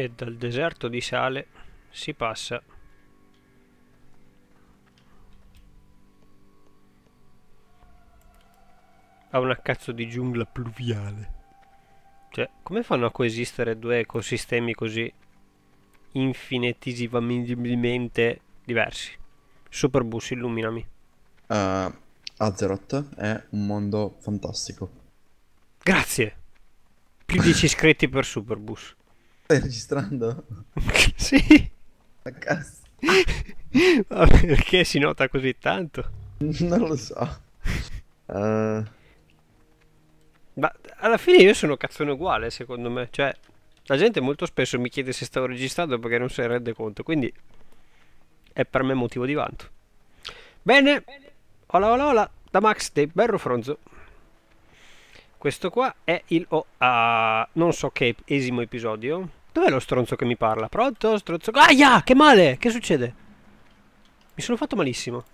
e dal deserto di sale si passa a una cazzo di giungla pluviale. Cioè, come fanno a coesistere due ecosistemi così infinitesimamente diversi? Superbus, illuminami. Uh, Azeroth è un mondo fantastico. Grazie! Più 10 iscritti per Superbus. Stai registrando? sì. A cazzo. Ma perché si nota così tanto? Non lo so. Uh... Ma alla fine io sono cazzone uguale, secondo me. Cioè, la gente molto spesso mi chiede se stavo registrando perché non se ne rende conto, quindi è per me motivo di vanto. Bene. Bene. Ola ola ola, da Max dei Berro Fronzo. Questo qua è il... Oh, uh, non so che esimo episodio, Dov'è lo stronzo che mi parla? Pronto, stronzo? Aia, che male! Che succede? Mi sono fatto malissimo.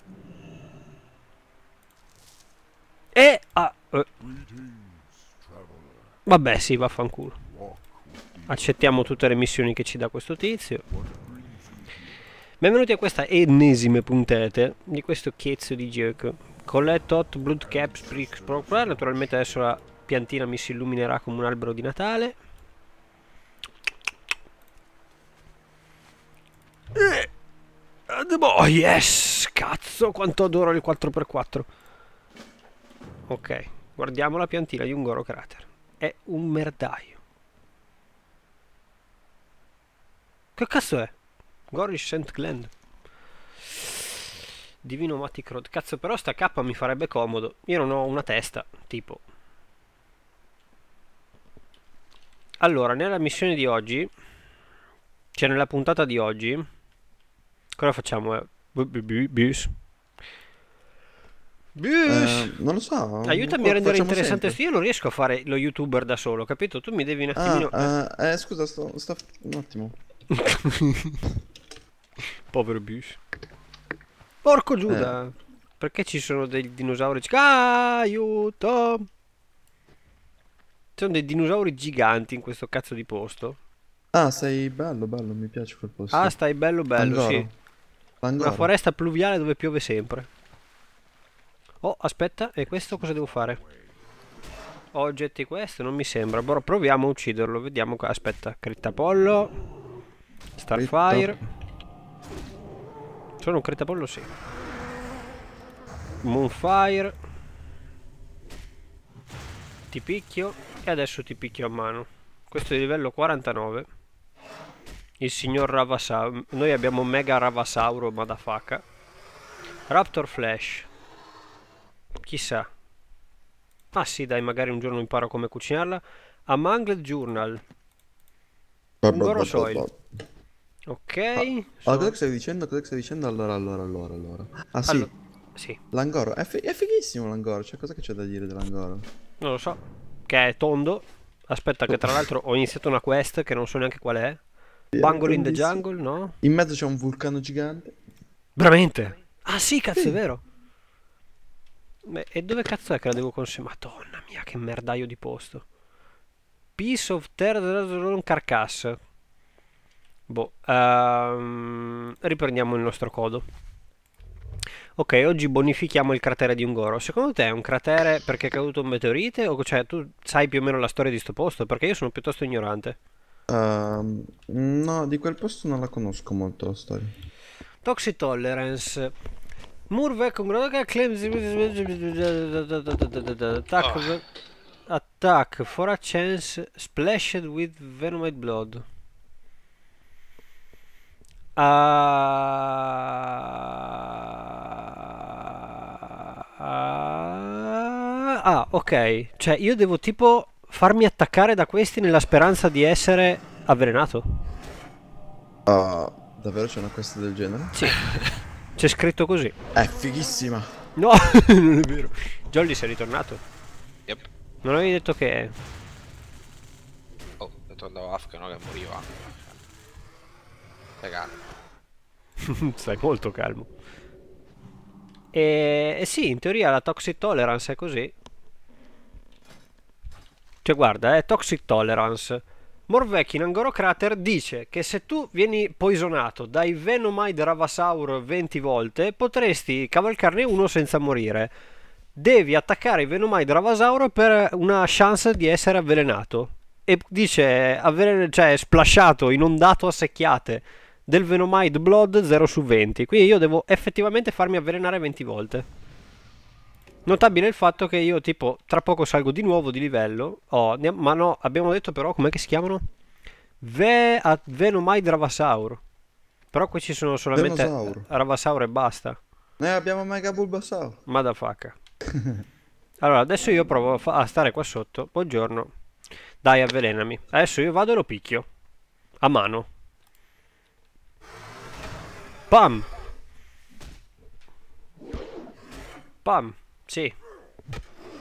E... Ah, eh. Vabbè, sì, vaffanculo. Accettiamo tutte le missioni che ci dà questo tizio. Benvenuti a questa ennesima puntata di questo chiezzo di gioco. Colletto Hot Blood caps, Sprix Naturalmente adesso la piantina mi si illuminerà come un albero di Natale. Eh, oh yes, cazzo quanto adoro il 4x4. Ok, guardiamo la piantina di un Goro Crater. È un merdaio. Che cazzo è? Gorish Saint Glen. Divino Maticrod. Cazzo, però sta K mi farebbe comodo. Io non ho una testa, tipo. Allora, nella missione di oggi, cioè nella puntata di oggi, Cosa facciamo? Eh? Bius. Bius. Eh, non lo so. Aiutami a rendere interessante questo. Io non riesco a fare lo youtuber da solo, capito? Tu mi devi un ah, attimino. Ah, eh, eh, scusa, sto, sto... un attimo. Povero Bius. Porco Giuda. Eh. Perché ci sono dei dinosauri? Ah, aiuto. Ci sono dei dinosauri giganti in questo cazzo di posto. Ah, stai bello, bello, mi piace quel posto. Ah, stai bello, bello, Angolo. sì. Bandola. Una foresta pluviale dove piove sempre. Oh, aspetta, e questo cosa devo fare? Ho oggetti questo? Non mi sembra. Però proviamo a ucciderlo, vediamo qua. Aspetta, crittapollo. Starfire. Critta. Sono un crittapollo, sì. Moonfire. Ti picchio. E adesso ti picchio a mano. Questo è il livello 49 il signor Ravasauro. Noi abbiamo Mega Ravasauro, madafaka. Raptor Flash. Chissà. Ah sì, dai, magari un giorno imparo come cucinarla. Amangled Journal. Ungoro Soil. Ok. Ah, sono... cosa stai dicendo? Cosa stai dicendo? Allora, allora, allora, allora. Ah sì. Allora, sì. L'angoro. È, è, fighissimo l'angoro. Cioè, cosa c'è da dire dell'angoro? Non lo so. Che è tondo. Aspetta, che tra oh. l'altro ho iniziato una quest che non so neanche qual è. Bungle in the Jungle, no? In mezzo c'è un vulcano gigante. Veramente? Ah sì, cazzo, sì. è vero. Beh, e dove cazzo è che la devo consumare? Madonna mia, che merdaio di posto. Piece of Terra Carcass. Boh, um, riprendiamo il nostro codo. Ok, oggi bonifichiamo il cratere di Ungoro. Secondo te è un cratere perché è caduto un meteorite? O cioè, tu sai più o meno la storia di sto posto? Perché io sono piuttosto ignorante no, di quel posto non la conosco molto la storia. Toxic Tolerance. Murve congruente claims attack attack for a chance splashed with venomite blood. Ah, ah, ah, ok, cioè io devo tipo farmi attaccare da questi nella speranza di essere avvelenato. Uh, davvero c'è una quest del genere? Sì. C'è scritto così. È fighissima. No, non è vero. Jolly sei ritornato. Yep. Non avevi detto che... Oh, ho detto andavo Afka, no? Che moriva. Afka. Stai calmo. Stai molto calmo. E, e sì, in teoria la toxic tolerance è così. Cioè guarda, è eh, Toxic Tolerance. Morvecchi in Angoro Crater dice che se tu vieni poisonato dai Venomide Ravasaur 20 volte potresti cavalcarne uno senza morire. Devi attaccare i Venomide Ravasaur per una chance di essere avvelenato. E dice, avvelen- cioè splasciato, inondato a secchiate del Venomide Blood 0 su 20. Quindi io devo effettivamente farmi avvelenare 20 volte. Notabile il fatto che io tipo tra poco salgo di nuovo di livello, oh, ma no, abbiamo detto però com'è che si chiamano? Ve a Venomai Dravasaur. Però qui ci sono solamente Velosaur. Ravasaur e basta. Noi eh, abbiamo Mega Bulbasaur. Madafaka. allora, adesso io provo a stare qua sotto. Buongiorno. Dai, avvelenami. Adesso io vado e lo picchio. A mano. Pam. Pam. Sì.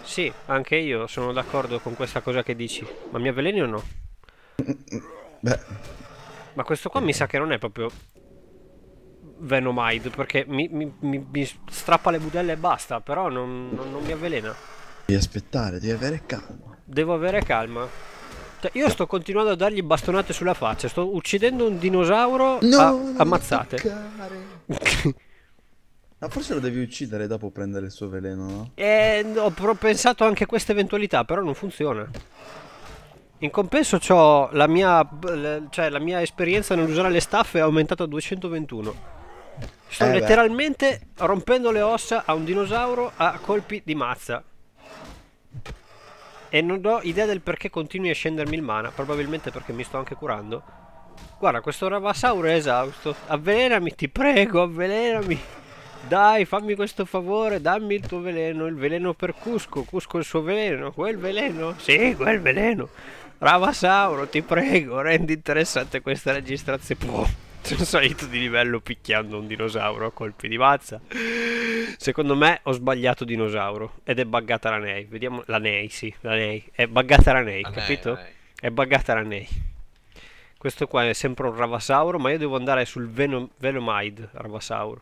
Sì, anche io sono d'accordo con questa cosa che dici. Ma mi avveleni o no? Beh. Ma questo qua mi sa che non è proprio Venomide, perché mi, mi, mi, mi strappa le budelle e basta, però non, non, non mi avvelena. Devi aspettare, devi avere calma. Devo avere calma. Cioè, io sto continuando a dargli bastonate sulla faccia, sto uccidendo un dinosauro no, a ammazzate. Ma forse lo devi uccidere e dopo prendere il suo veleno, no? Eh, no, ho pensato anche a questa eventualità, però non funziona. In compenso ho la mia, cioè, la mia esperienza nell'usare le staffe è aumentata a 221. Sto eh letteralmente beh. rompendo le ossa a un dinosauro a colpi di mazza. E non ho idea del perché continui a scendermi il mana, probabilmente perché mi sto anche curando. Guarda, questo Ravasauro è esausto. Avvelenami, ti prego, avvelenami. Dai, fammi questo favore, dammi il tuo veleno, il veleno per Cusco, Cusco il suo veleno, quel veleno, sì, quel veleno. Ravasauro, ti prego, rendi interessante questa registrazione. Boh, sono salito di livello picchiando un dinosauro a colpi di mazza. Secondo me ho sbagliato dinosauro ed è buggata la Nei. Vediamo, la Nei, sì, la Nei. È buggata la Nei, la capito? Nei, è buggata la Nei. Questo qua è sempre un Ravasauro, ma io devo andare sul Venomide Ravasauro.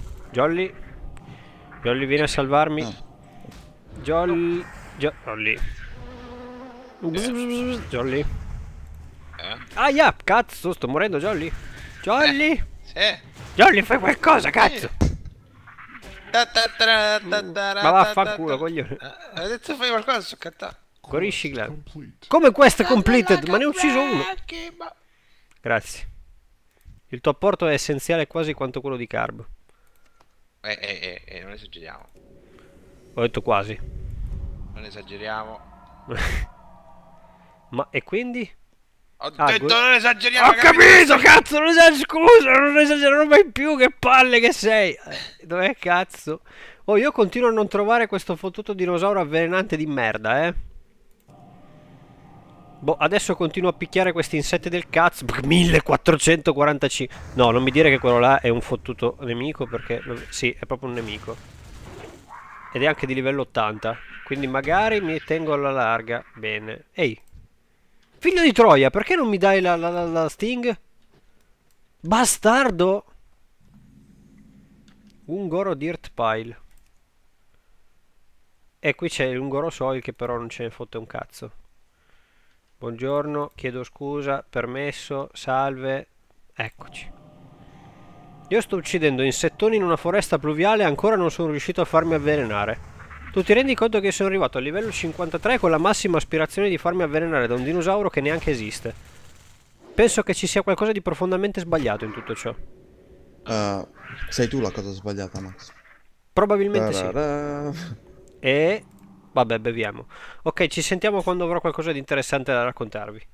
Jolly. Jolly viene a salvarmi. Ah. Jolly. Jolly. Jolly. Eh? Ah, yeah, cazzo, sto morendo, Jolly. Jolly. Eh, Jolly, fai qualcosa, cazzo. Ma vaffanculo, coglione. Adesso fai qualcosa, su cattà. Corisci Glam. Come questa completed? Ma ne ho ucciso uno. Grazie. Il tuo apporto è essenziale quasi quanto quello di Carb. Eh, eh, eh, eh, non esageriamo. Ho detto quasi. Non esageriamo. Ma e quindi? Ho ah, detto non esageriamo. Ho capito, cazzo, non esagerare, scusa, non esagero mai più, che palle che sei. Eh, dov'è cazzo? Oh, io continuo a non trovare questo fottuto dinosauro avvelenante di merda, eh. Boh, adesso continuo a picchiare questi insetti del cazzo. 1445. No, non mi dire che quello là è un fottuto nemico perché... Sì, è proprio un nemico. Ed è anche di livello 80. Quindi magari mi tengo alla larga. Bene. Ehi. Figlio di Troia, perché non mi dai la, la, la, la sting? Bastardo! Ungoro Dirt Pile. E qui c'è l'Ungoro Soil che però non ce ne fotte un cazzo. Buongiorno, chiedo scusa, permesso, salve, eccoci. Io sto uccidendo insettoni in una foresta pluviale e ancora non sono riuscito a farmi avvelenare. Tu ti rendi conto che sono arrivato al livello 53 con la massima aspirazione di farmi avvelenare da un dinosauro che neanche esiste. Penso che ci sia qualcosa di profondamente sbagliato in tutto ciò. Uh, sei tu la cosa sbagliata, Max. Probabilmente Tarara. sì. E Vabbè, beviamo. Ok, ci sentiamo quando avrò qualcosa di interessante da raccontarvi.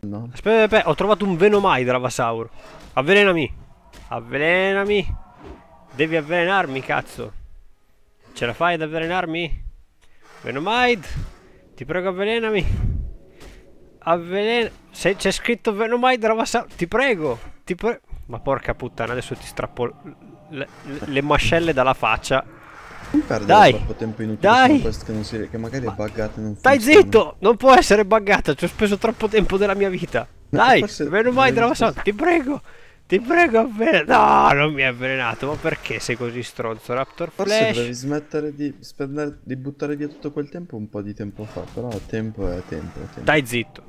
No. Aspetta, aspetta, ho trovato un Venomide, Ravasaur. Avvelenami. Avvelenami. Devi avvelenarmi, cazzo. Ce la fai ad avvelenarmi? Venomide. Ti prego, avvelenami. Avvelena... Se c'è scritto Venomide, Ravasaur... Ti prego. Ti prego. Ma porca puttana, adesso ti strappo le, le, le mascelle dalla faccia. Non perdere Dai. troppo tempo inutile Dai. che, si, che magari Ma... è buggata non Dai funziona. zitto! Non può essere buggata, ci ho speso troppo tempo della mia vita. Dai, forse... meno mai Dravasan, ti prego! Ti prego avvelena... No, non mi ha avvelenato, ma perché sei così stronzo, Raptor Forse Flash? devi smettere di, spendere, di buttare via tutto quel tempo un po' di tempo fa, però tempo è tempo, è tempo. Dai zitto!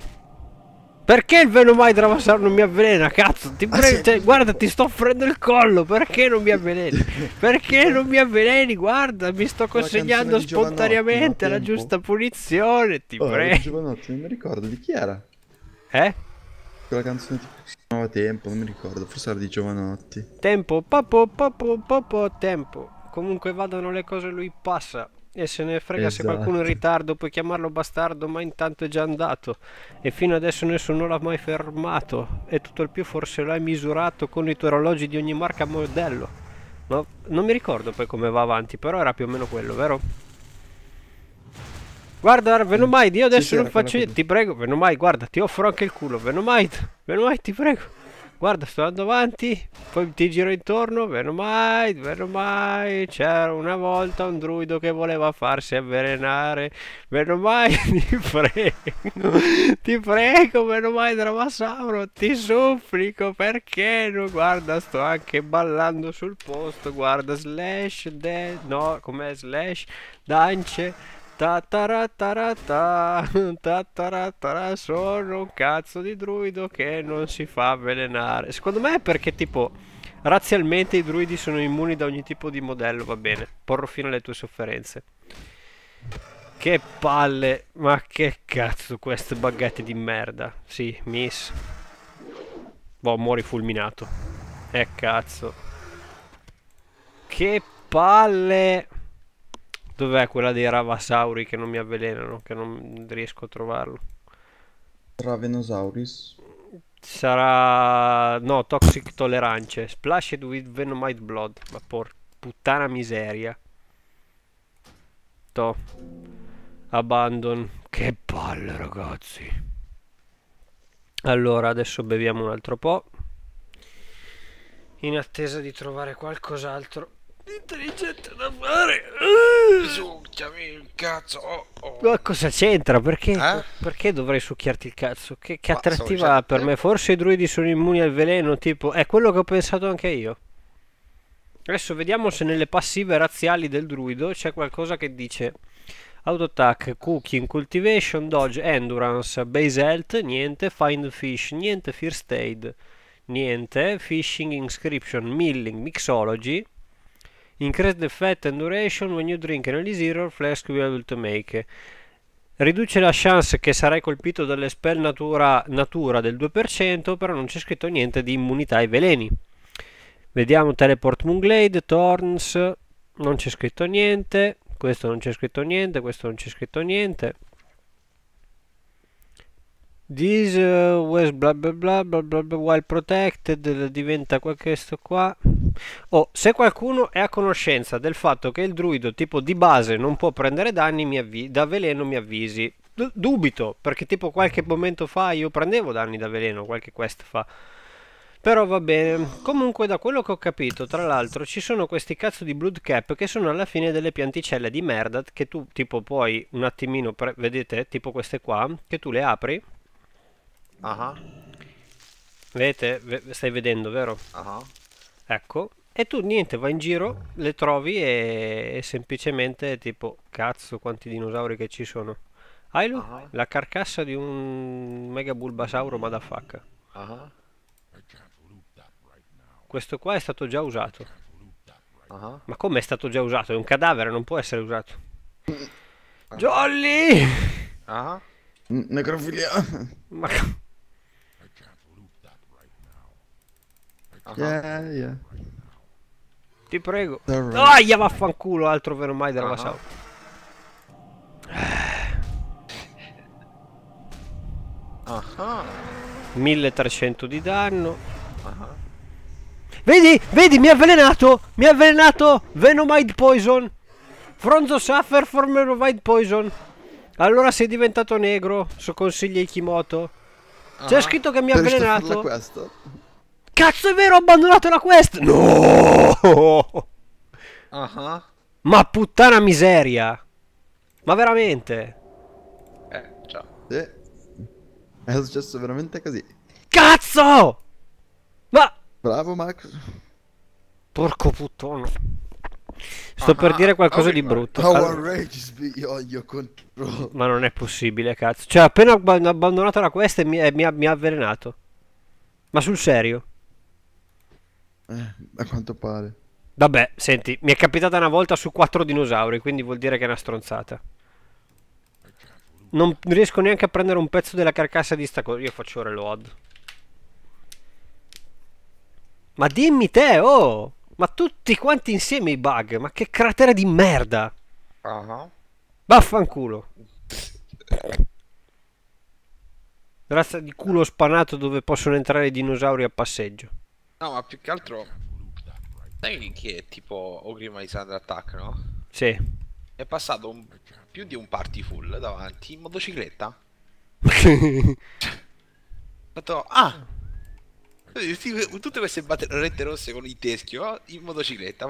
Perché il Venomai Dravasaur non mi avvelena? Cazzo, ti ah, prego, cioè, guarda, ti sto offrendo il collo. Perché non mi avveleni? Perché non mi avveleni? Guarda, mi sto consegnando spontaneamente la giusta punizione. Ti oh, prego. Giovanotti, non mi ricordo di chi era. Eh? Quella canzone tipo si chiamava Tempo, non mi ricordo, forse era di Giovanotti. Tempo, papo, papo, papo, tempo. Comunque vadano le cose, lui passa e se ne frega esatto. se qualcuno è in esatto. ritardo puoi chiamarlo bastardo ma intanto è già andato e fino adesso nessuno l'ha mai fermato e tutto il più forse l'hai misurato con i tuoi orologi di ogni marca modello no? non mi ricordo poi come va avanti però era più o meno quello vero? guarda mai io adesso sì, non faccio ti prego mai guarda ti offro anche il culo Venomite mai ti prego guarda sto andando avanti poi ti giro intorno meno meno Venomite c'era una volta un druido che voleva farsi avvelenare meno Venomite ti prego ti prego meno Venomite Dramasauro ti supplico perché no guarda sto anche ballando sul posto guarda slash de no com'è slash dance Tataratata, tataratara, sono un cazzo di druido che non si fa avvelenare. Secondo me è perché tipo, razzialmente i druidi sono immuni da ogni tipo di modello, va bene. Porro fine alle tue sofferenze. Che palle, ma che cazzo queste baguette di merda. Sì, miss. Boh, muori fulminato. Eh cazzo. Che palle. Dov'è quella dei ravasauri che non mi avvelenano? Che non riesco a trovarlo. Ravenosaurus? Sarà... No, Toxic Tolerance. Splashed with Venomite Blood. Ma por puttana miseria. To. Abandon. Che palle, ragazzi. Allora, adesso beviamo un altro po'. In attesa di trovare qualcos'altro intelligente da fare. Succhiami il cazzo. Oh, oh. Ma cosa c'entra? Perché, eh? perché, dovrei succhiarti il cazzo? Che, che attrattiva ha per me? Forse i druidi sono immuni al veleno, tipo... È quello che ho pensato anche io. Adesso vediamo se nelle passive razziali del druido c'è qualcosa che dice... Auto attack, cooking, cultivation, dodge, endurance, base health, niente, find fish, niente, first aid, niente, fishing, inscription, milling, mixology, Increase the effect and duration when you drink an elixir flask will able to make. Riduce la chance che sarai colpito dalle spell natura, natura del 2%, però non c'è scritto niente di immunità ai veleni. Vediamo Teleport Moonglade, Thorns, non c'è scritto niente, questo non c'è scritto niente, questo non c'è scritto niente. This uh, was bla bla bla bla bla bla while protected eh, diventa questo qua. Oh, se qualcuno è a conoscenza del fatto che il druido tipo di base non può prendere danni da veleno mi avvisi. D dubito, perché tipo qualche momento fa io prendevo danni da veleno, qualche quest fa. Però va bene. Comunque da quello che ho capito, tra l'altro, ci sono questi cazzo di blood cap che sono alla fine delle pianticelle di merda che tu tipo puoi un attimino, vedete, tipo queste qua, che tu le apri Uh -huh. Vedete? Stai vedendo, vero? Ah. Uh -huh. Ecco. E tu niente, vai in giro, le trovi e, e semplicemente tipo, cazzo quanti dinosauri che ci sono. Ailu, uh -huh. la carcassa di un mega bulbasauro madafacca. Ah. Questo qua è stato già usato. Ah. Ma come è stato già usato? È un cadavere, non può essere usato. Ah. Jolly! Ah. Necrofilia. Ma Yeah, yeah. Ti prego. Aia, vaffanculo, altro vero mai della uh -huh. Sau. Uh -huh. 1300 di danno. Uh -huh. Vedi, vedi, mi ha avvelenato! Mi ha avvelenato! Venomide Poison! Fronzo suffer for Venomide Poison! Allora sei diventato negro, su consigli Ikimoto. C'è scritto che mi ha avvelenato. Cazzo è vero, ho abbandonato la quest! No! Uh -huh. Ma puttana miseria! Ma veramente? Eh, ciao Sì. È successo veramente così. Cazzo! Ma... Bravo Max. Porco puttano. Sto uh -huh. per ah, dire qualcosa di brutto. Allora... Ma non è possibile, cazzo. Cioè, appena ho abbandonato la quest mi, eh, mi ha avvelenato. Ma sul serio? Eh, a quanto pare. Vabbè, senti, mi è capitata una volta su quattro dinosauri, quindi vuol dire che è una stronzata. Non riesco neanche a prendere un pezzo della carcassa di sta cosa. Io faccio reload. Ma dimmi te, oh! Ma tutti quanti insieme i bug, ma che cratere di merda! uh -huh. Vaffanculo. Razza di culo spanato dove possono entrare i dinosauri a passeggio. No, ma più che altro... Sai che tipo di Sandra Attack, no? Sì. È passato un... più di un party full davanti in motocicletta. Ho fatto, ah! Tutte queste batterette rosse con il teschio in motocicletta.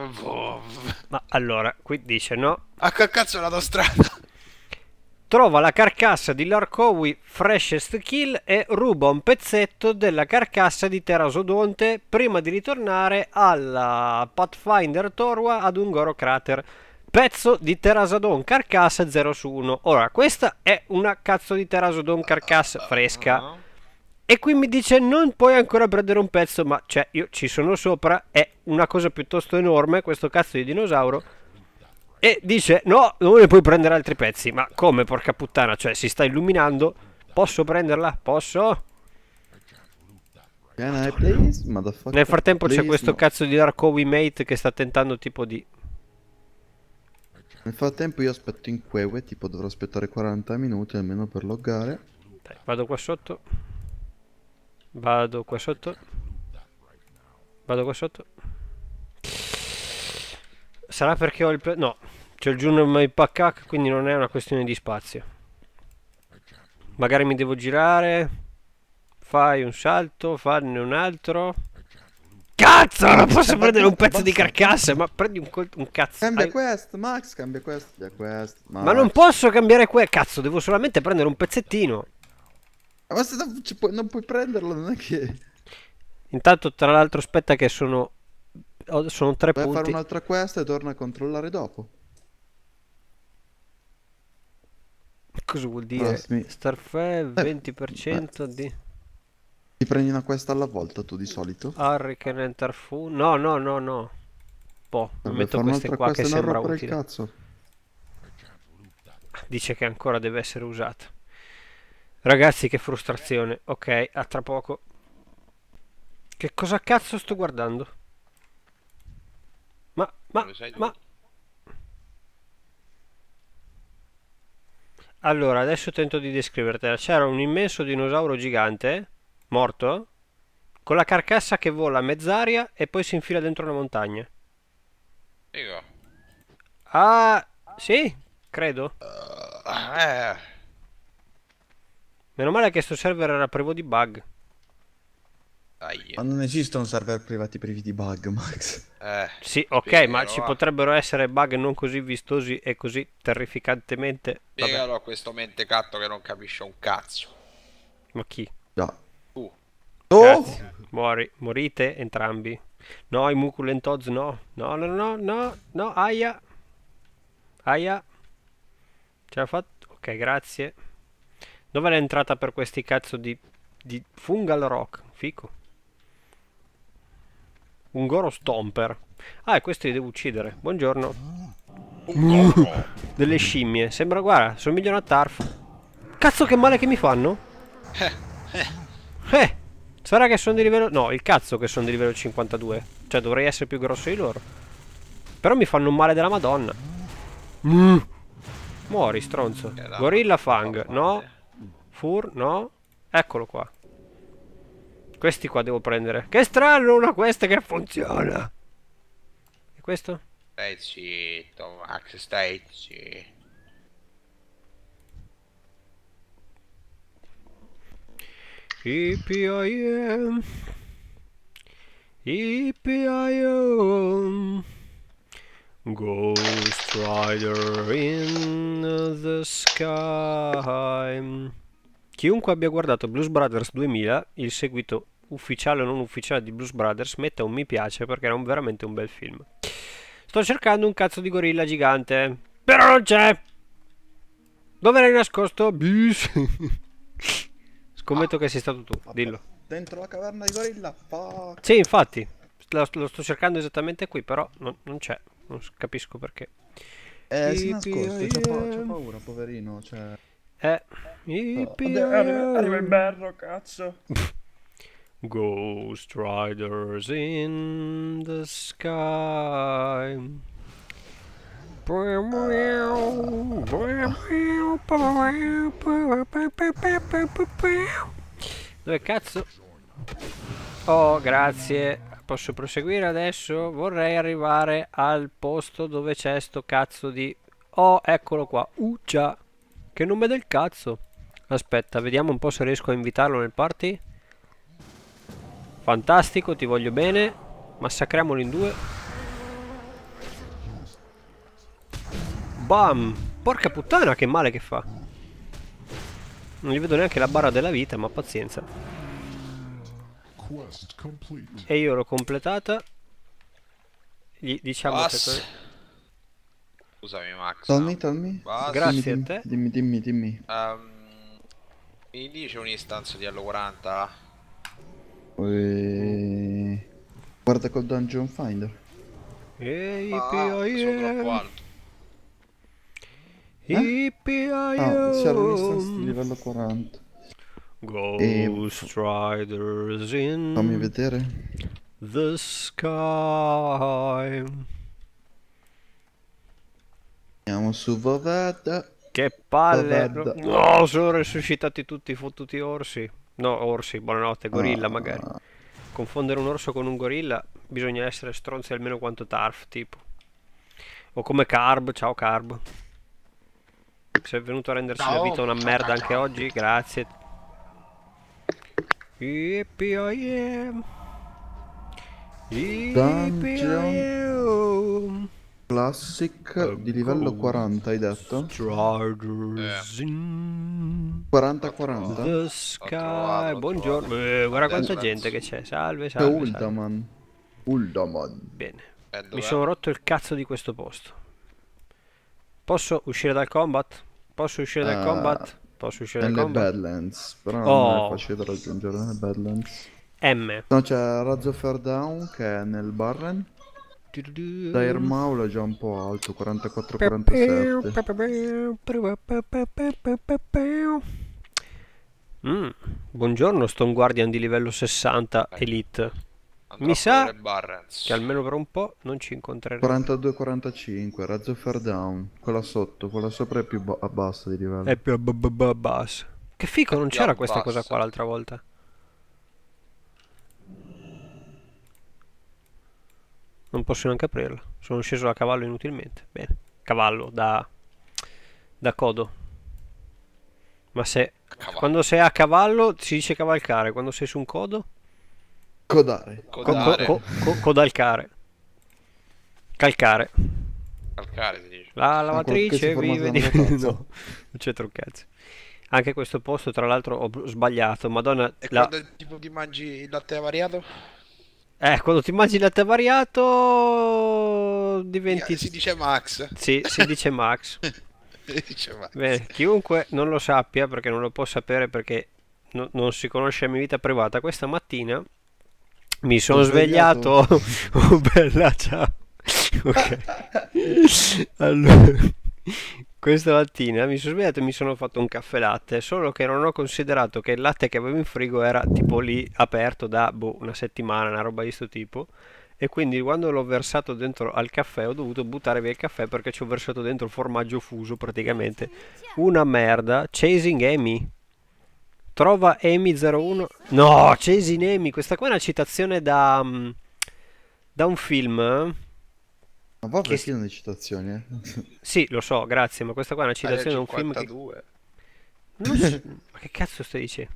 Ma allora, qui dice no. A che cazzo è l'autostrada? trova la carcassa di Larkowi Freshest Kill e ruba un pezzetto della carcassa di Terasodonte prima di ritornare alla Pathfinder Torua ad Ungoro Crater. Pezzo di Terasodon carcassa 0 su 1. Ora, questa è una cazzo di Terasodon carcassa fresca. E qui mi dice non puoi ancora prendere un pezzo, ma cioè io ci sono sopra, è una cosa piuttosto enorme questo cazzo di dinosauro e dice no, non ne puoi prendere altri pezzi. Ma come, porca puttana, cioè si sta illuminando. Posso prenderla? Posso? Nel frattempo c'è questo no. cazzo di Dark Owie Mate che sta tentando tipo di... Nel frattempo io aspetto in Quewe, tipo dovrò aspettare 40 minuti almeno per loggare. Dai, vado qua sotto. Vado qua sotto. Vado qua sotto. Sarà perché ho il... No, c'è il Juno mai pack quindi non è una questione di spazio. Magari mi devo girare. Fai un salto, fanne un altro. Cazzo, non posso prendere un pezzo di carcasse ma prendi un, un cazzo. Cambia questo, Max, cambia questo, cambia questo. Max. Ma non posso cambiare questo, cazzo, devo solamente prendere un pezzettino. Ma se non, pu non puoi prenderlo, non è che... Intanto, tra l'altro, aspetta che sono... Sono tre Vai punti. Vai fare un'altra quest e torna a controllare dopo. Cosa vuol ah, dire? Starfè Starfare 20% eh, di... Ti prendi una questa alla volta tu di solito? Hurricane and Tarfu? No, no, no, no. Boh, Vabbè, metto queste qua che sembra utile. Il cazzo. Dice che ancora deve essere usata. Ragazzi, che frustrazione. Ok, a tra poco. Che cosa cazzo sto guardando? Ma, ma, ma... Allora, adesso tento di descrivertela. C'era un immenso dinosauro gigante, morto, con la carcassa che vola a mezz'aria e poi si infila dentro una montagna. Figo. Ah, sì, credo. Uh, eh. Meno male che sto server era privo di bug. Dai. Ma non esistono server privati privi di bug, Max. Eh, sì, ok, però... ma ci potrebbero essere bug non così vistosi e così terrificantemente... Spiegalo a questo mentecatto che non capisce un cazzo. Ma chi? Già. Tu. Oh! Muori. Morite entrambi. No, i muculentoz no. No, no, no, no, no, aia. Aia. Ce l'ha fatta? Ok, grazie. Dov'è l'entrata per questi cazzo di... di fungal rock? Fico. Un Goro Stomper. Ah, e questo li devo uccidere. Buongiorno. Delle scimmie. Sembra, guarda, somigliano a Tarf. Cazzo che male che mi fanno? Eh, eh. sarà che sono di livello... No, il cazzo che sono di livello 52. Cioè, dovrei essere più grosso di loro. Però mi fanno un male della madonna. Mm. Muori, stronzo. Eh, Gorilla Fang, no. Fur, no. Eccolo qua. Questi qua devo prendere. Che strano, una questa che funziona. E questo? Stai zitto, Max, stai zitto. EPIM EPIM Ghost Rider in the sky Chiunque abbia guardato Blues Brothers 2000, il seguito ufficiale o non ufficiale di Blues Brothers, metta un mi piace perché era un, veramente un bel film. Sto cercando un cazzo di gorilla gigante, però non c'è! Dove l'hai nascosto? Bis! Scommetto ah, che sei stato tu, vabbè. dillo. Dentro la caverna di gorilla, fuck! Sì, infatti, lo, lo sto cercando esattamente qui, però non, non c'è, non capisco perché. Eh, si è nascosto, c'è paura, paura, poverino, cioè... Eh. Oh, arriva il berro, cazzo. Ghost Riders in the sky. Dove cazzo? Oh, grazie. Posso proseguire adesso? Vorrei arrivare al posto dove c'è sto cazzo di... Oh, eccolo qua. Uh, Che nome del cazzo. Aspetta, vediamo un po' se riesco a invitarlo nel party. Fantastico, ti voglio bene. Massacriamolo in due. Bam! Porca puttana, che male che fa. Non gli vedo neanche la barra della vita, ma pazienza. E io l'ho completata. Gli diciamo Pass. che... Scusami Max. Tommy, Tommy. Basta. Grazie dimmi, a te. Dimmi, dimmi, dimmi. Um, mi dice un istanzo di Allo 40? E... Mm. Guarda col dungeon finder. Ehi, ah, sono troppo alto. sono eh? Ah, siamo stati livello 40. Ghost e... Riders in Fammi vedere. The sky. Andiamo su Vavada. Che palle! Vavada. No, sono resuscitati tutti i fottuti orsi. No, orsi, buonanotte, gorilla ah, magari. Confondere un orso con un gorilla bisogna essere stronzi almeno quanto Tarf, tipo. O come Carb, ciao Carb. Sei venuto a rendersi ciao. la vita una merda anche oggi? Grazie. Yippee-oh-yeah. Yippee-oh-yeah. Classic di livello 40 hai detto? Striders 40-40 eh. Buongiorno, eh, guarda quanta gente che c'è, salve salve C'è Uldaman Uldaman Bene, eh, mi sono rotto il cazzo di questo posto Posso uscire dal combat? Posso uscire dal uh, combat? Posso uscire dal combat? Nelle Badlands, però oh. non è oh. facile da raggiungere nelle Badlands M No c'è Razzo Fairdown che è nel Barren da Ermaula è già un po' alto, 44-47. Mm, buongiorno Stone Guardian di livello 60 Elite. Andrò Mi sa che almeno per un po' non ci incontreremo. 42-45, razzo far down. Quella sotto, quella sopra è più bassa di livello. È più bassa. Che fico, non c'era questa cosa qua l'altra volta. Non posso neanche aprirla. Sono sceso da cavallo inutilmente. Bene. Cavallo da, da codo. Ma se quando sei a cavallo si dice cavalcare, quando sei su un codo? Codare. Codare. Co, co, co, codalcare. Calcare. Calcare si dice. La lavatrice vive di... no, non c'è trucchezza. Anche questo posto tra l'altro ho sbagliato, madonna... E la... quando tipo ti mangi il latte avariato? Eh, quando ti immagini latte variato diventi... Si dice Max. Sì, si dice Max. dice Max. Bene, chiunque non lo sappia, perché non lo può sapere perché no, non si conosce la mia vita privata, questa mattina mi sono svegliato... svegliato. oh, bella ciao. Ok. allora... Questa mattina mi sono svegliato e mi sono fatto un caffè latte, solo che non ho considerato che il latte che avevo in frigo era tipo lì aperto da boh, una settimana, una roba di questo tipo. E quindi quando l'ho versato dentro al caffè ho dovuto buttare via il caffè perché ci ho versato dentro il formaggio fuso praticamente. Una merda. Chasing Amy. Trova Amy01. No, Chasing Amy. Questa qua è una citazione da, mm, da un film eh. Ma poi che... perché una citazione? Eh? sì, lo so, grazie, ma questa qua è una citazione di un film che... Non so... ma che cazzo stai dicendo?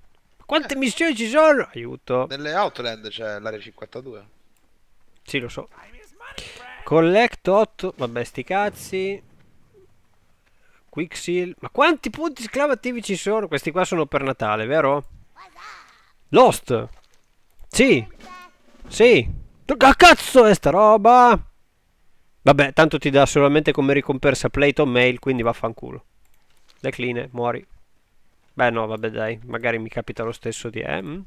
Quante eh. missioni ci sono? Aiuto. Nelle Outland c'è l'area 52. Sì, lo so. Collect 8, vabbè sti cazzi. Quicksil. Ma quanti punti esclamativi ci sono? Questi qua sono per Natale, vero? Lost. Sì. Sì. Che cazzo è sta roba? Vabbè, tanto ti dà solamente come ricompensa Playton Mail, quindi vaffanculo. Decline, muori. Beh no, vabbè dai, magari mi capita lo stesso di... Eh? Mm.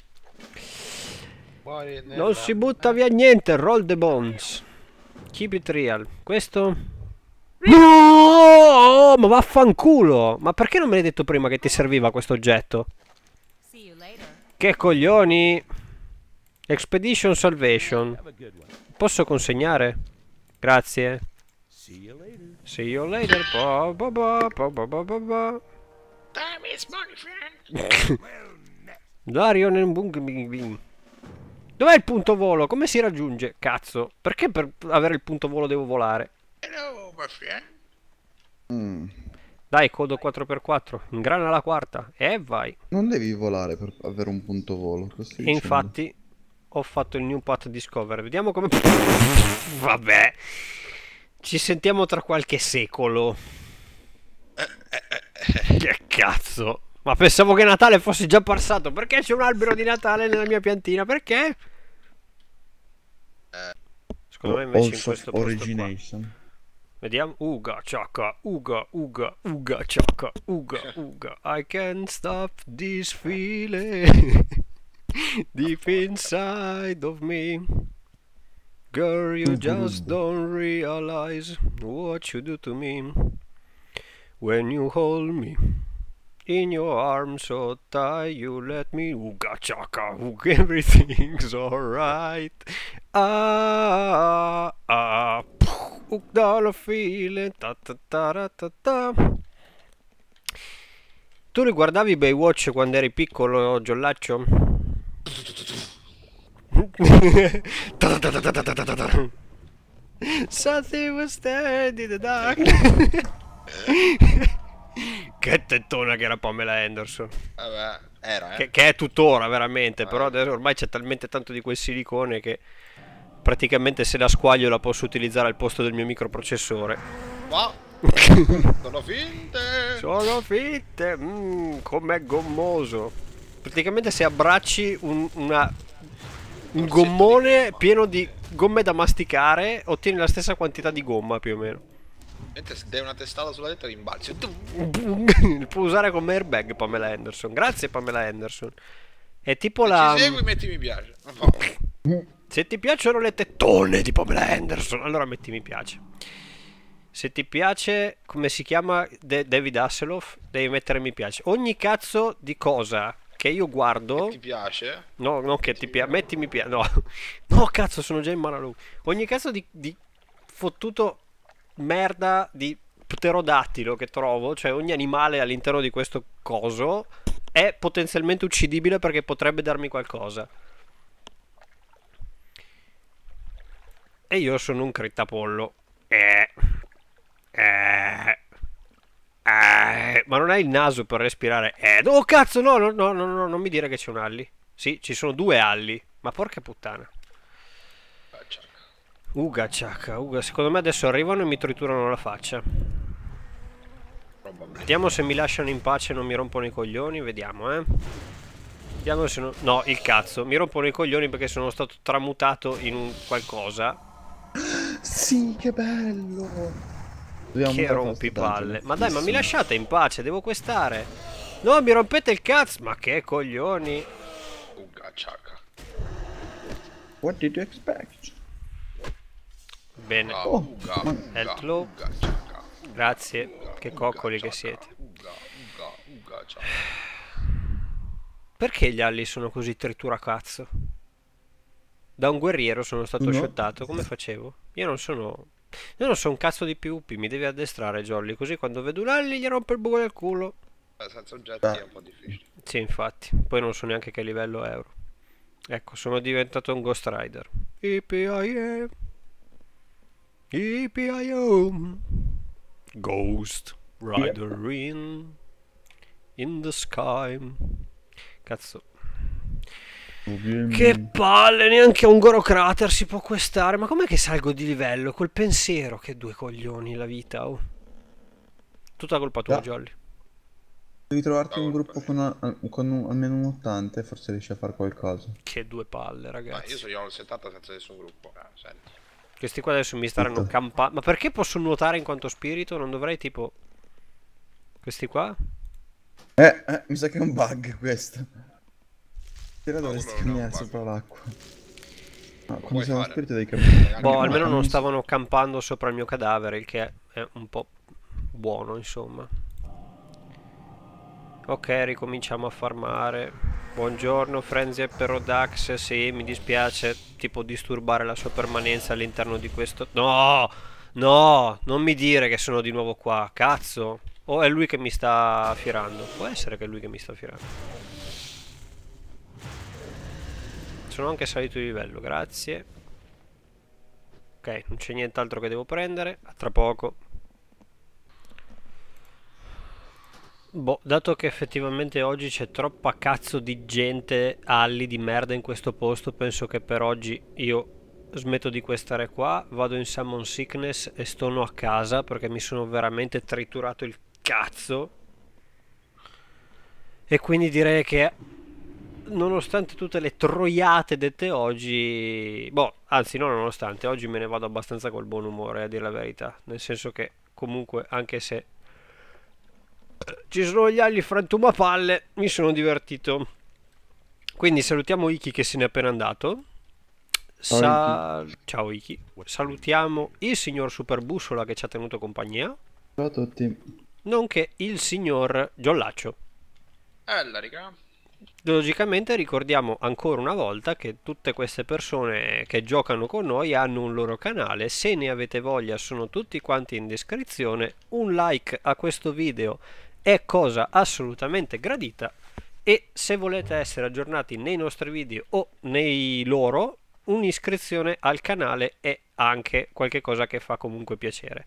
Muori, non si butta via niente, roll the bones. Keep it real. Questo... No! Ma vaffanculo! Ma perché non me l'hai detto prima che ti serviva questo oggetto? Che coglioni! Expedition Salvation. Posso consegnare? Grazie. See you later. See you later. Bo bo ba, ba, ba, ba, ba, ba. Time is money, friend. Dario nel bung Dov'è il punto volo? Come si raggiunge? Cazzo, perché per avere il punto volo devo volare? Hello, my friend. Mm. Dai, codo 4x4, ingrana la quarta e vai. Non devi volare per avere un punto volo. E infatti, ho fatto il new path discover. Vediamo come... Vabbè. Ci sentiamo tra qualche secolo. Eh, eh, eh, che cazzo. Ma pensavo che Natale fosse già passato. Perché c'è un albero di Natale nella mia piantina? Perché? Secondo me oh, invece in questo origination. Vediamo. Uga, ciocca uga, uga, uga, ciocca uga, uga. I can't stop this feeling. Deep inside of me. Girl, you mm-hmm. just don't realize what you do to me when you hold me in your arms so tight. You let me ooga chaka, ooga, everything's alright. Ah, ah, ook dollar feeling, ta ta ta ta ta ta. Tu riguardavi Baywatch quando eri piccolo, Giollaccio? Something was there in the dark. che tettona che era Pamela Anderson. Vabbè, era, eh. che, che, è tuttora veramente, Vabbè. però adesso ormai c'è talmente tanto di quel silicone che praticamente se la squaglio la posso utilizzare al posto del mio microprocessore. Ma sono finte! Sono finte! Mmm, com'è gommoso! praticamente se abbracci un, una, un gommone pieno di gomme da masticare, ottieni la stessa quantità di gomma più o meno. Mentre se dai una testata sulla testa rimbalzi. Puoi usare come airbag Pamela Anderson. Grazie Pamela Anderson. È tipo se la... Ci segui metti mi piace. se ti piacciono le tettone di Pamela Anderson, allora metti mi piace. Se ti piace, come si chiama De David Hasselhoff, devi mettere mi piace. Ogni cazzo di cosa che io guardo. Che ti piace? No, non che, ti, ti piace. mi piace. No. no, cazzo, sono già in Maralu. Ogni caso di, di fottuto merda di pterodattilo che trovo, cioè ogni animale all'interno di questo coso è potenzialmente uccidibile perché potrebbe darmi qualcosa. E io sono un crittapollo. Eh. Eh. Eh, ma non hai il naso per respirare. Eh, oh cazzo, no, no, no, no, non mi dire che c'è un Alli. Sì, ci sono due Alli. Ma porca puttana. Uga ciacca, Uga, secondo me adesso arrivano e mi triturano la faccia. Vediamo se mi lasciano in pace e non mi rompono i coglioni, vediamo, eh. Vediamo se no... No, il cazzo, mi rompono i coglioni perché sono stato tramutato in un qualcosa. Sì, che bello! Dobbiamo che rompipalle. Eh. Ma dai, ma mi lasciate in pace, devo questare. No, mi rompete il cazzo. Ma che coglioni. Uga, ciaca. What did you expect? Bene. Oh, Heltlow. Grazie. Uga, che coccoli uga, che siete. Uga, Perché gli alli sono così trituracazzo? Da un guerriero sono stato no. shottato. Come facevo? Io non sono io non so un cazzo di PvP, mi devi addestrare Jolly, così quando vedo un alli gli rompo il buco del culo. senza oggetti Beh. Ah. è un po' difficile. Sì, infatti. Poi non so neanche che livello euro. Ecco, sono diventato un Ghost Rider. IPIE. IPIO. Ghost Rider in, in the sky. Cazzo. Che palle, neanche un Goro Crater si può questare. Ma com'è che salgo di livello? Col pensiero che due coglioni la vita, oh. Tutta colpa tua, da. Jolly. Devi trovarti un gruppo con, una, con un, almeno un 80 e forse riesci a fare qualcosa. Che due palle, ragazzi. Ma io sono un 70 senza nessun gruppo. Ah, senti. Questi qua adesso mi staranno campando. Ma perché posso nuotare in quanto spirito? Non dovrei tipo... Questi qua? Eh, eh mi sa che è un bug questo. Spera dovresti camminare sopra l'acqua. No, quando siamo spirito devi boh, camminare. Boh, almeno non stavano campando sopra il mio cadavere, il che è un po' buono, insomma. Ok, ricominciamo a farmare. Buongiorno, Frenzy e Perodax. Sì, mi dispiace tipo disturbare la sua permanenza all'interno di questo... No! No! Non mi dire che sono di nuovo qua, cazzo! O oh, è lui che mi sta firando? Può essere che è lui che mi sta firando sono anche salito di livello, grazie. Ok, non c'è nient'altro che devo prendere. A tra poco. Boh, dato che effettivamente oggi c'è troppa cazzo di gente alli di merda in questo posto, penso che per oggi io smetto di questare qua, vado in Summon Sickness e stono a casa perché mi sono veramente triturato il cazzo. E quindi direi che nonostante tutte le troiate dette oggi, boh, anzi no, nonostante, oggi me ne vado abbastanza col buon umore, a dire la verità, nel senso che comunque anche se ci sono gli agli frantumapalle, mi sono divertito. Quindi salutiamo Iki che se n'è appena andato. Sa- Ciao Iki. Salutiamo il signor Superbussola che ci ha tenuto compagnia. Ciao a tutti. Nonché il signor Giollaccio. Bella, raga logicamente ricordiamo ancora una volta che tutte queste persone che giocano con noi hanno un loro canale, se ne avete voglia sono tutti quanti in descrizione, un like a questo video è cosa assolutamente gradita e se volete essere aggiornati nei nostri video o nei loro, un'iscrizione al canale è anche qualcosa che fa comunque piacere.